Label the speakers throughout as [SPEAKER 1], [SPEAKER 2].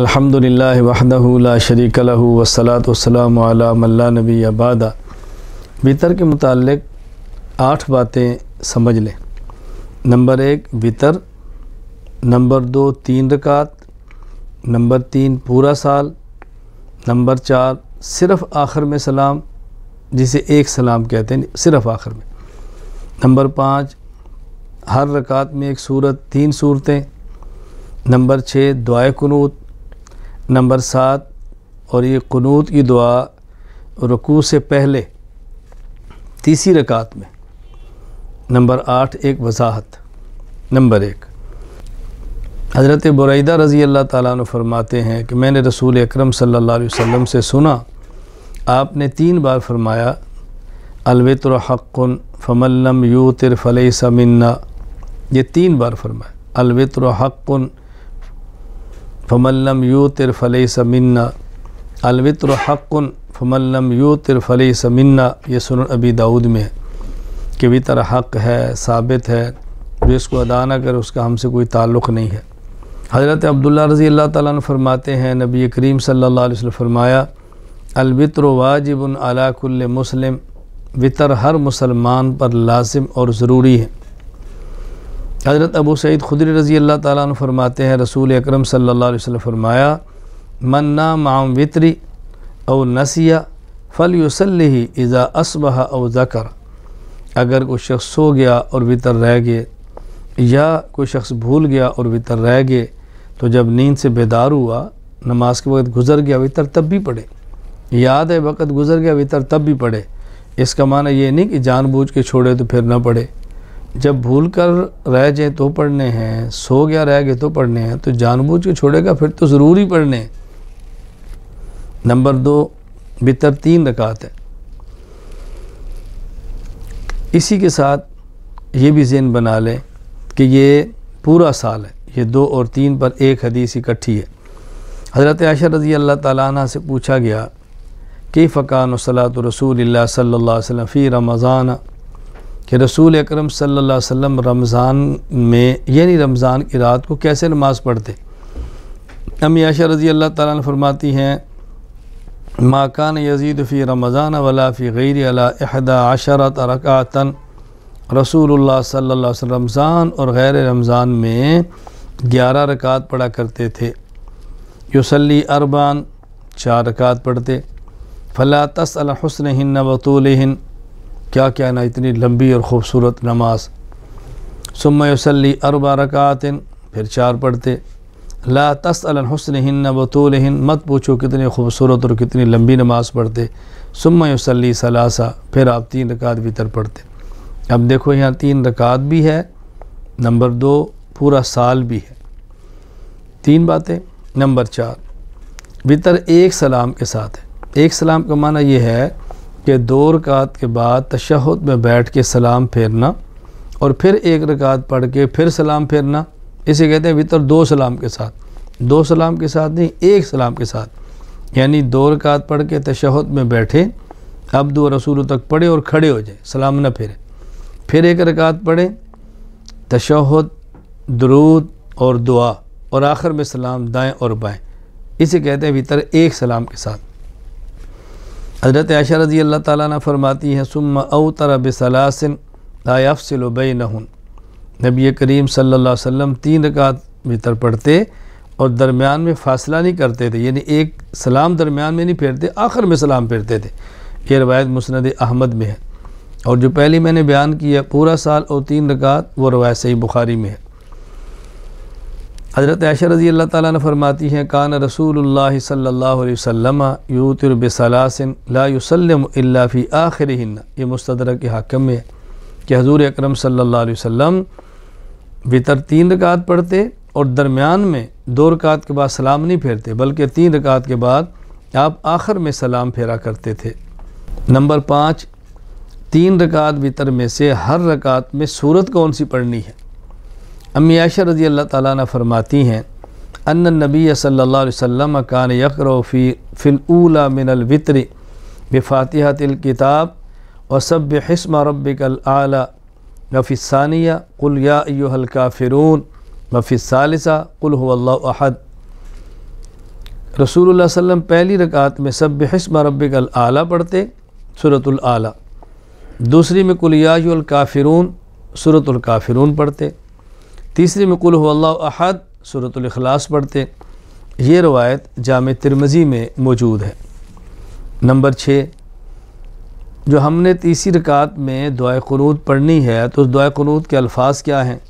[SPEAKER 1] अल्हम्दुलिल्लाह वहदहू ला शरीक लहू वसलात वसलाम अला मल्ला नबी आबादा वितर के मुतालिक आठ बातें समझ लें नंबर एक वितर नंबर दो तीन रकात नंबर तीन पूरा साल नंबर चार सिर्फ़ आखिर में सलाम जिसे एक सलाम कहते हैं सिर्फ़ आखिर में नंबर पाँच हर रकात में एक सूरत तीन सूरतें नंबर छः दुआ कनूत नंबर सात और ये क़नूत की दुआ रकू से पहले तीसरी रकात में नंबर आठ एक वजाहत नंबर एक हज़रत बुरैदा रज़ी अल्लाह ताली फरमाते हैं कि मैंने रसूल अकरम सल्लल्लाहु अलैहि वसल्लम से सुना आपने तीन बार फरमाया अलवित्र हक़ुन फ़मल्लम यू तिर फ़लई समन्ना ये तीन बार फरमाया अलवित्र हक़ुन फ़मल्लम यू तिरफ़ल समन्ना अलवित्र हक़न फ़मल्लम यू तिरफ़ल समन्ना ये सुन अबी दाऊद में है कि वितर हक़ है साबित है जो इसको अदा ना करे उसका हमसे कोई ताल्लुक़ नहीं है हज़रत अब्दुल्ला रज़ी अल्लाह ताली फरमाते हैं नबी करीम सल्लल्लाहु अलैहि वसल्लम फरमाया अलवित्र वाजिब अलाकुल मुस्लिम वितर हर मुसलमान पर लाजिम और ज़रूरी है हज़रत अबू सईद खुदर रज़ी अल्लाह ताला फरमाते हैं रसूल अकरम सल्लल्लाहु अलैहि वसल्लम फरमाया मन ना माम वितरी और नसिया फ़ल युसल्ही इज़ा असबह और ज़कर अगर कोई शख्स सो गया और वितर रह गए या कोई शख्स भूल गया और वितर रह गए तो जब नींद से बेदार हुआ नमाज के वक्त गुजर गया वितर तब भी पढ़े याद है वक़्त गुजर गया वितर तब भी पढ़े इसका माना यह नहीं कि जानबूझ के छोड़े तो फिर ना पढ़े जब भूल कर रह जाए तो पढ़ने हैं सो गया रह गए तो पढ़ने हैं तो जानबूझ के छोड़ेगा फिर तो ज़रूर ही पढ़ने नंबर दो बितर तीन रकात है इसी के साथ ये भी जेन बना लें कि ये पूरा साल है ये दो और तीन पर एक हदीस इकट्ठी है हज़रत आशा रज़ी अल्लाह ताली से पूछा गया कि फ़कान सलात रसूल सल्ला वसम फ़ी रमज़ान कि रसूल अकरम सल्लल्लाहु अलैहि वसल्लम रमज़ान में यानी रमज़ान की रात को कैसे नमाज़ पढ़ते अमी आशा रज़ी अल्लाह ताला फरमाती हैं माकान यजीद फ़ी रमज़ान वलाफ़ी गैर अलाहदा आशरत रकातन रसूल सल्ला रमज़ान और गैर रमज़ान में ग्यारह रकात पढ़ा करते थे युसली अरबान चार रकात पढ़ते फ़ला तसल हसन हिन वतूल क्या क्या ना इतनी लंबी और ख़ूबसूरत नमाज वसली अरबा रकातिन फिर चार पढ़ते ला तसल हसन हिन बतूल हिन्न मत पूछो कितनी खूबसूरत और कितनी लंबी नमाज पढ़ते वसली सलासा फिर आप तीन रकात भीतर पढ़ते अब देखो यहाँ तीन रकात भी है नंबर दो पूरा साल भी है तीन बातें नंबर चार वितर एक सलाम के साथ है एक सलाम का माना यह है कि दो रकात के बाद तशहद में बैठ के सलाम फेरना और फिर एक रकात पढ़ के फिर सलाम फेरना इसे कहते हैं वितर दो सलाम के साथ दो सलाम के साथ नहीं एक सलाम के साथ यानी दो रकात पढ़ के तशहद में बैठे अब दो रसूल तक पढ़े और खड़े हो जाए सलाम न फेरे फिर एक रकात पढ़े तशहद दरूद और दुआ और आखिर में सलाम दाएँ और बाएँ इसे कहते हैं वितर एक सलाम के साथ हज़रत आशा रजी अल्लाह ताली फरमाती है सुम अवतर बसलासिन लायाफ़सिलबई नहन नबी करीम सल्ला वम तीन रकात भीतर पढ़ते और दरमियान में फासला नहीं करते थे यानी एक सलाम दरमियान में नहीं फेरते आखिर में सलाम फेरते थे ये रवायत मुसनद अहमद में है और जो पहली मैंने बयान किया पूरा साल और तीन रकात वो रवायत सही बुखारी में है हज़रत आयशा रज़ी अल्लाह ताला ने फरमाती हैं कान रसूल सल्लल्लाहु अलैहि वसल्लम यूतरबसलासिन फ़ी आखिर ये मुस्तदर के हाकम में कि हजूर अक्रम सल्ला वम वितर तीन रकात पढ़ते और दरमियान में दो रकात के बाद सलाम नहीं फेरते बल्कि तीन रकात के बाद आप आखिर में सलाम फेरा करते थे नंबर पाँच तीन रकात वितर में से हर रकात में सूरत कौन सी पढ़नी है अम्मी आशा रज़ी अल्लाह ताली फरमाती हैं अन नबी सल्ला वम कान यकरफ़ी फ़िलूला मिनलवितर बफ़ातिहातिलकिताब और सब हस्म रबिकल वफ़िसानिया कुल काफ़िरून वफ़िसालसा कुल अहद रसूल वसम पहली रकात में सब हस्म रबिकल आला पढ़ते सूरतुल आला दूसरी में कुल काफ़िरून सूरतुल काफ़िरून पढ़ते तीसरी में कुल अहद सूरतलखलास पढ़ते ये रवायत जाम तिरमज़ी में मौजूद है नंबर छः जो हमने तीसरी रकात में दुआ क़नूत पढ़नी है तो उस दुआ क़नूत के अल्फाज क्या हैं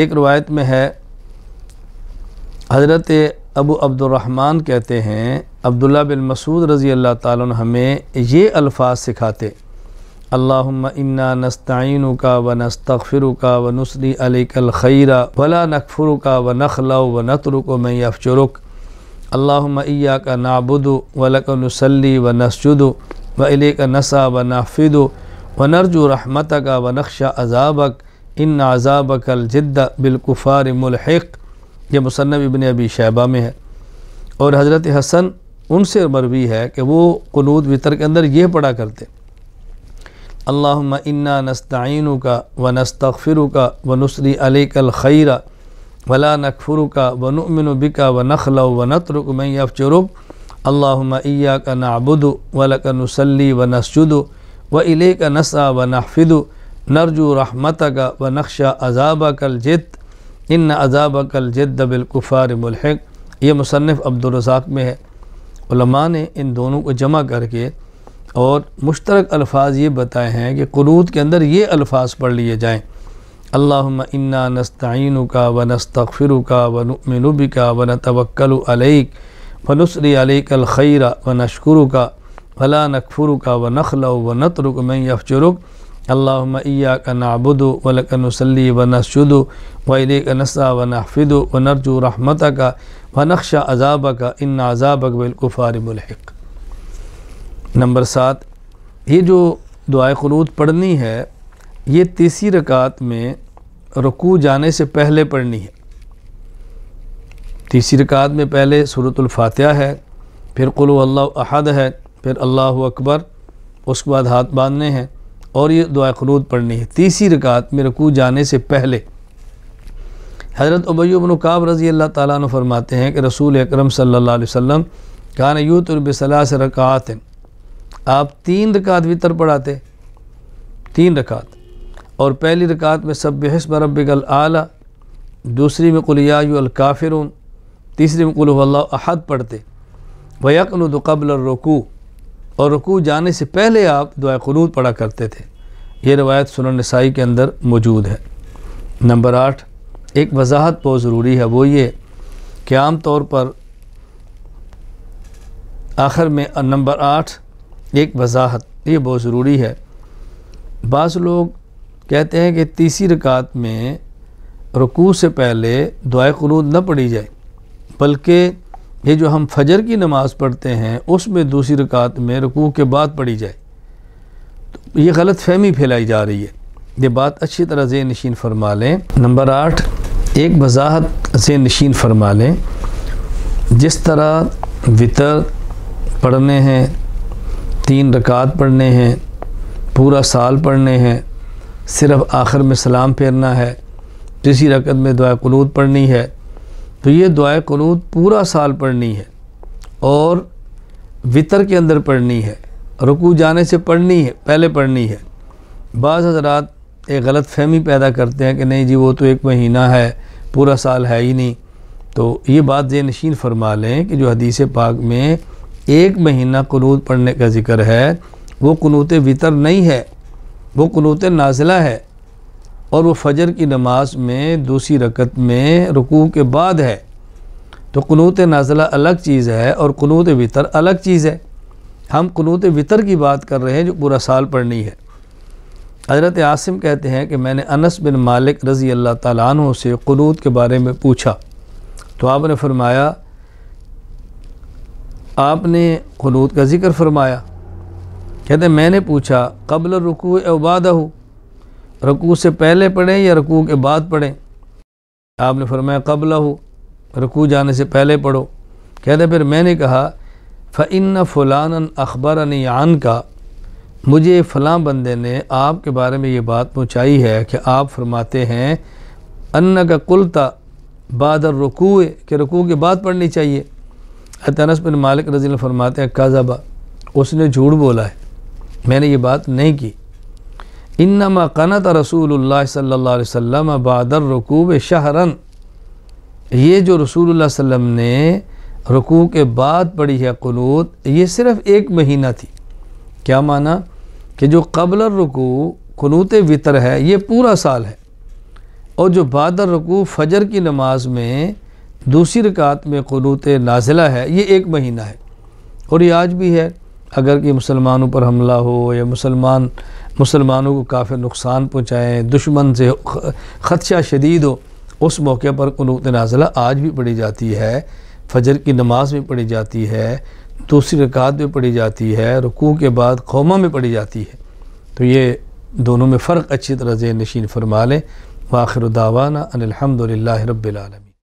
[SPEAKER 1] एक रवायत में है हज़रत अबू अब्दुलरहमान कहते हैं अब्दुल्ला बिन मसूद रज़ी अल्लाह तमें ये अल्फाज सिखाते अल्लाम इन्ना नस्तिन का व नस्तफ़िर का व नसरी अलकलख़रा वला नकफ़र का व नखला व नतरुक मैं अफचरुक अल्लाम या का नाबुद वलक नसली व नसजुद व इलेक नसा व नाफिद व नरजू रहमत का व नक्शा अजाबक इन अजाबक अलजद बिलकुफ़ार मुलहक यह मुसनब इबन अबी शैबा में है और हज़रत हसन उनसे मरवी है कि वो कनूद वितर के अंदर ये पढ़ा करते अल्लाम इन्ना नस्तिन का व नस्तफ़िर का व नुसरी अलैकलख़रा वला नकफ़ुर का वनुमिन बिका व नखल व नतरुक मैं अफ़रुब अल्लाया का नाबुद वलक नसली व नसजुद व इले का नसा व नफिद नरजू रहमत का व नक्शा अजाब कल जिद इन अजाब कल जिद बिलकुफ़ार मुलहक ये मुसनफ़ अब्दुलरजाक में है ने इन दोनों को जमा करके और मुश्तरक अल्फाज ये बताए हैं कि क़नूत के अंदर ये अल्फाज पढ़ लिए जाएँ अल्ला इन्ना नस्तिन का व नस्तफ़िर का वनबी का वन तवक्ल अलैक वनसरी अलैकलखैरा व नशकुर का भला नकफुर का व नखल व नतरुक मैं यफजुरुक अल्लाया का नाबुद वलकनसली व नशुद वलक नसा व नहफिद व नरजू रहमत का व नक्शा अजाब का इन अजाबक बिलकुफ़ार नंबर सात ये जो दुआ ख़लूत पढ़नी है ये तीसरी रकात में रुकू जाने से पहले पढ़नी है तीसरी रकात में पहले सूरतुल्फातिहा है फिर अल्लाह अहद है फिर अल्लाह अकबर उसके बाद हाथ बांधने हैं और ये दुआ खलूत पढ़नी है तीसरी रकात में रकू जाने से पहले हज़रत अबैबनकाब रज़ी अल्लाह ताली फरमाते हैं कि रसूल अक्रम सल्ला वसम कान यूत उर्बसला रकात आप तीन रकात वितर पढ़ाते तीन रकात और पहली रकात में सब हसब रबिकल आला दूसरी में कुलियाल तीसरी में कुल अहद पढ़ते वक़nud कबल रकू और रकू जाने से पहले आप दुआ खलूद पढ़ा करते थे ये रवायत सुनसाई के अंदर मौजूद है नंबर आठ एक वजाहत बहुत ज़रूरी है वो ये कि आम तौर पर आखिर में नंबर आठ एक वजाहत ये बहुत ज़रूरी है बास लोग कहते हैं कि तीसरी रकात में रुकू से पहले दुआ क़नूत न पढ़ी जाए बल्कि ये जो हम फजर की नमाज़ पढ़ते हैं उसमें दूसरी रकात में रुकू के बाद पढ़ी जाए तो ये गलत फहमी फैलाई जा रही है ये बात अच्छी तरह से नशीन फरमा लें नंबर आठ एक वजाहत से नशीन फरमा लें जिस तरह वितर पढ़ने हैं तीन रकात पढ़ने हैं पूरा साल पढ़ने हैं सिर्फ आखिर में सलाम फेरना है किसी रकत में दुआ कनूत पढ़नी है तो ये दुआ कनूत पूरा साल पढ़नी है और वितर के अंदर पढ़नी है रुकू जाने से पढ़नी है पहले पढ़नी है बाज़ हजरात एक गलत फहमी पैदा करते हैं कि नहीं जी वो तो एक महीना है पूरा साल है ही नहीं तो ये बात जे नशीन फरमा लें कि जो हदीस पाक में एक महीना कनूत पढ़ने का ज़िक्र है वो कनूत वितर नहीं है वो कनूत नाजिला है और वो फजर की नमाज में दूसरी रकत में रुकू के बाद है तो कनूत नाजिला अलग चीज़ है और कनूत वितर अलग चीज़ है हम कनूत वितर की बात कर रहे हैं जो पूरा साल पढ़नी है हज़रत आसिम कहते हैं कि मैंने अनस बिन मालिक रज़ी अल्लाह तु से कनूत के बारे में पूछा तो आपने फरमाया आपने हलूद का ज़िक्र फरमाया कहते मैंने पूछा कबल रुकू अबाद हो रकू से पहले पढ़ें या रकू के बाद पढ़ें आपने फरमाया कबल हो रकू जाने से पहले पढ़ो कहते फिर मैंने कहा फ़िन फ़लान अखबर अनियान का मुझे फ़लाँ बंदे ने आपके बारे में ये बात पहुँचाई है कि आप फरमाते हैं अन्न का कुलता बादर रुकू के रकू के बाद पढ़नी चाहिए अतनस बिन मालिक रजील फरमाते हैं काजाबा उसने झूठ बोला है मैंने ये बात नहीं की इन्नमा कनत रसूल सल्ला वसम बादर रकूब शहरन ये जो रसूल वसम ने रकू के बाद पढ़ी है कलूत ये सिर्फ एक महीना थी क्या माना कि जो कबल रकू कलूत वितर है ये पूरा साल है और जो बादर रकू फजर की नमाज में दूसरी रकात में क़नूत नाजिला है ये एक महीना है और ये आज भी है अगर कि मुसलमानों पर हमला हो या मुसलमान मुसलमानों को काफ़ी नुकसान पहुँचाएँ दुश्मन से ख़दशा शदीद हो उस मौके पर क़नूत नाजिला आज भी पढ़ी जाती है फजर की नमाज में पढ़ी जाती है दूसरी रकात में पढ़ी जाती है रुकू के बाद कौमा में पढ़ी जाती है तो ये दोनों में फ़र्क अच्छी तरह से नशीन फरमा लें वाखिर दावाना अनिलहमदिल्ला रबालम